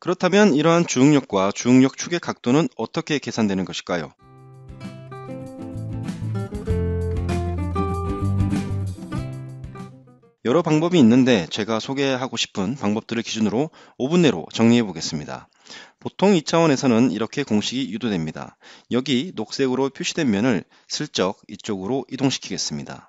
그렇다면 이러한 중력과중력 축의 각도는 어떻게 계산되는 것일까요? 여러 방법이 있는데 제가 소개하고 싶은 방법들을 기준으로 5분 내로 정리해 보겠습니다. 보통 2차원에서는 이렇게 공식이 유도됩니다. 여기 녹색으로 표시된 면을 슬쩍 이쪽으로 이동시키겠습니다.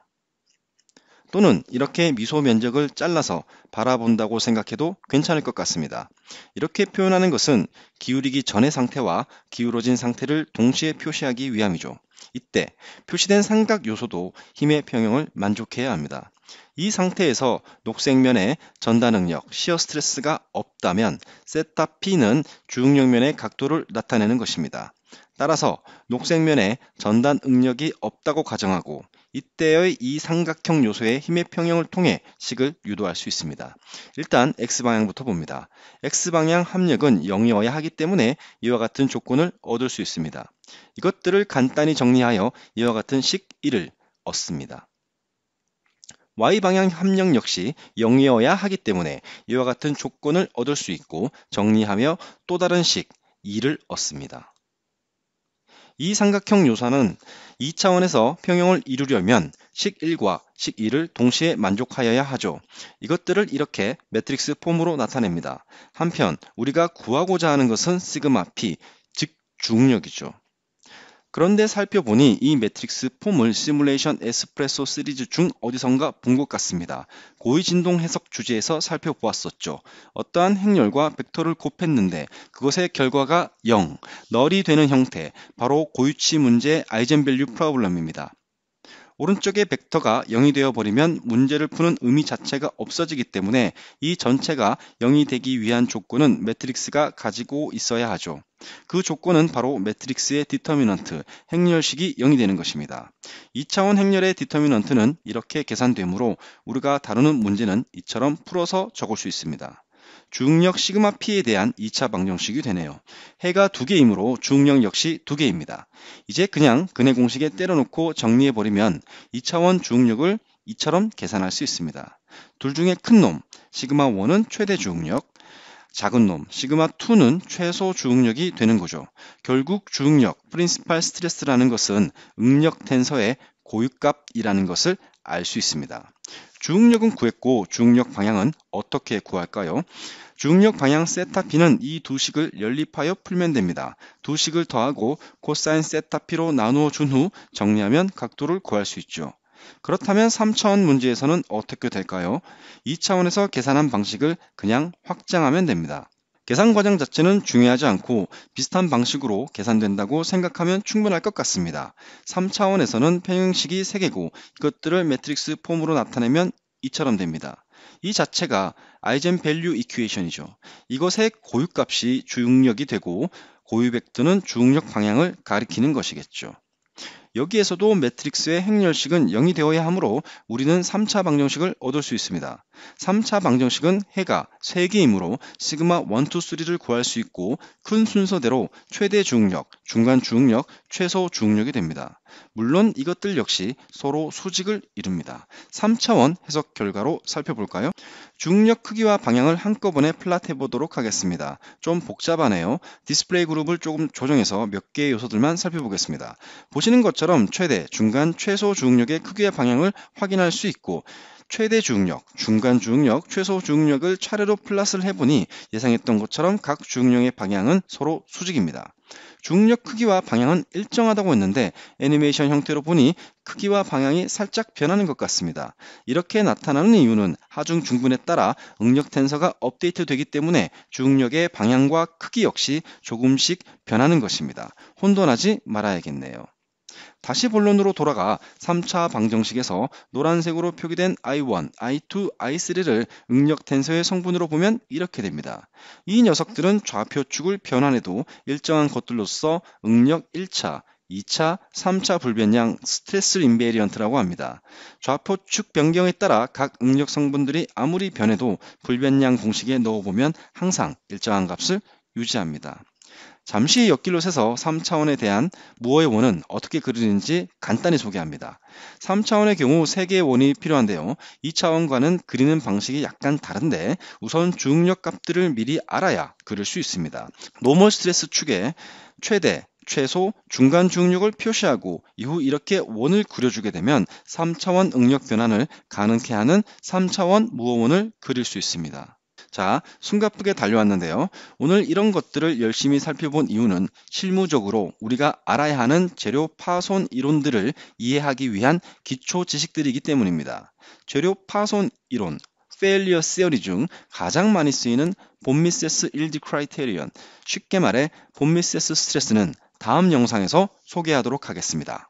또는 이렇게 미소 면적을 잘라서 바라본다고 생각해도 괜찮을 것 같습니다. 이렇게 표현하는 것은 기울이기 전의 상태와 기울어진 상태를 동시에 표시하기 위함이죠. 이때 표시된 삼각 요소도 힘의 평형을 만족해야 합니다. 이 상태에서 녹색면의전단능력 시어 스트레스가 없다면 세타 피는 주응력면의 각도를 나타내는 것입니다. 따라서 녹색면에 전단 응력이 없다고 가정하고 이때의 이 삼각형 요소의 힘의 평형을 통해 식을 유도할 수 있습니다. 일단 x방향부터 봅니다. x방향 합력은 0이어야 하기 때문에 이와 같은 조건을 얻을 수 있습니다. 이것들을 간단히 정리하여 이와 같은 식 1을 얻습니다. y방향 합력 역시 0이어야 하기 때문에 이와 같은 조건을 얻을 수 있고 정리하며 또 다른 식 2를 얻습니다. 이 삼각형 요사는 2차원에서 평형을 이루려면 식 1과 식 2를 동시에 만족하여야 하죠. 이것들을 이렇게 매트릭스 폼으로 나타냅니다. 한편 우리가 구하고자 하는 것은 시그마 p, 즉 중력이죠. 그런데 살펴보니 이 매트릭스 폼을 시뮬레이션 에스프레소 시리즈 중 어디선가 본 것 같습니다. 고위 진동 해석 주제에서 살펴보았었죠. 어떠한 행렬과 벡터를 곱했는데 그것의 결과가 0, 널이 되는 형태, 바로 고유치 문제 아이젠밸류 프로블럼입니다. 오른쪽의 벡터가 0이 되어버리면 문제를 푸는 의미 자체가 없어지기 때문에 이 전체가 0이 되기 위한 조건은 매트릭스가 가지고 있어야 하죠. 그 조건은 바로 매트릭스의 디터미넌트, 행렬식이 0이 되는 것입니다. 2차원 행렬의 디터미넌트는 이렇게 계산되므로 우리가 다루는 문제는 이처럼 풀어서 적을 수 있습니다. 중력 시그마 p에 대한 2차 방정식이 되네요. 해가 두 개이므로 중력 역시 두 개입니다. 이제 그냥 근해 공식에 때려놓고 정리해버리면 2차원 중력을 이처럼 계산할 수 있습니다. 둘 중에 큰 놈, 시그마 1은 최대 중력, 작은 놈, 시그마 2는 최소 중력이 되는 거죠. 결국 중력프린스팔 스트레스라는 것은 응력 텐서의 고유값이라는 것을 알 수 있습니다. 중력은 구했고 중력 방향은 어떻게 구할까요? 중력 방향 세타 피는이 두 식을 연립하여 풀면 됩니다. 두 식을 더하고 코사인 세타 피로 나누어 준 후 정리하면 각도를 구할 수 있죠. 그렇다면 3차원 문제에서는 어떻게 될까요? 2차원에서 계산한 방식을 그냥 확장하면 됩니다. 계산 과정 자체는 중요하지 않고 비슷한 방식으로 계산된다고 생각하면 충분할 것 같습니다. 3차원에서는 평행식이 3개고 이것들을 매트릭스 폼으로 나타내면 이처럼 됩니다. 이 자체가 아이젠밸류 이큐에이션이죠. 이것의 고유값이 주응력이 되고 고유벡터는 주응력 방향을 가리키는 것이겠죠. 여기에서도 매트릭스의 행렬식은 0이 되어야 하므로 우리는 3차 방정식을 얻을 수 있습니다. 3차 방정식은 해가 3개이므로 시그마 1, 2, 3를 구할 수 있고 큰 순서대로 최대 중력, 중간 중력, 최소 중력이 됩니다. 물론 이것들 역시 서로 수직을 이룹니다. 3차원 해석 결과로 살펴볼까요? 중력 크기와 방향을 한꺼번에 플랫해 보도록 하겠습니다. 좀 복잡하네요. 디스플레이 그룹을 조금 조정해서 몇 개의 요소들만 살펴보겠습니다. 보시는 것처럼 최대, 중간, 최소 중력의 크기와 방향을 확인할 수 있고 최대 중력 중간 중력 최소 중력을 차례로 플러스를 해보니 예상했던 것처럼 각중력의 방향은 서로 수직입니다. 중력 크기와 방향은 일정하다고 했는데 애니메이션 형태로 보니 크기와 방향이 살짝 변하는 것 같습니다. 이렇게 나타나는 이유는 하중 중분에 따라 응력 텐서가 업데이트 되기 때문에 중력의 방향과 크기 역시 조금씩 변하는 것입니다. 혼돈하지 말아야겠네요. 다시 본론으로 돌아가 3차 방정식에서 노란색으로 표기된 I1, I2, I3를 응력 텐서의 성분으로 보면 이렇게 됩니다. 이 녀석들은 좌표축을 변환해도 일정한 것들로서 응력 1차, 2차, 3차 불변량 스트레스 인베리언트라고 합니다. 좌표축 변경에 따라 각 응력 성분들이 아무리 변해도 불변량 공식에 넣어보면 항상 일정한 값을 유지합니다. 잠시 옆길로 새서 3차원에 대한 무어의 원은 어떻게 그리는지 간단히 소개합니다. 3차원의 경우 3개의 원이 필요한데요. 2차원과는 그리는 방식이 약간 다른데 우선 중력 값들을 미리 알아야 그릴 수 있습니다. 노멀 스트레스 축에 최대, 최소, 중간 중력을 표시하고 이후 이렇게 원을 그려주게 되면 3차원 응력 변환을 가능케 하는 3차원 무어원을 그릴 수 있습니다. 자, 숨가쁘게 달려왔는데요. 오늘 이런 것들을 열심히 살펴본 이유는 실무적으로 우리가 알아야 하는 재료 파손 이론들을 이해하기 위한 기초 지식들이기 때문입니다. 재료 파손 이론, failure theory 중 가장 많이 쓰이는 본미세스 criterion, 쉽게 말해 본미세스 스트레스는 다음 영상에서 소개하도록 하겠습니다.